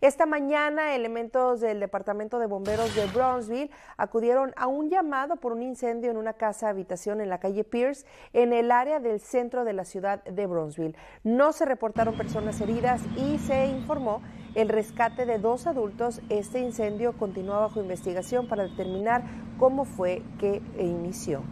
Esta mañana, elementos del Departamento de Bomberos de Brownsville acudieron a un llamado por un incendio en una casa habitación en la calle Pierce, en el área del centro de la ciudad de Brownsville. No se reportaron personas heridas y se informó el rescate de dos adultos. Este incendio continúa bajo investigación para determinar cómo fue que inició.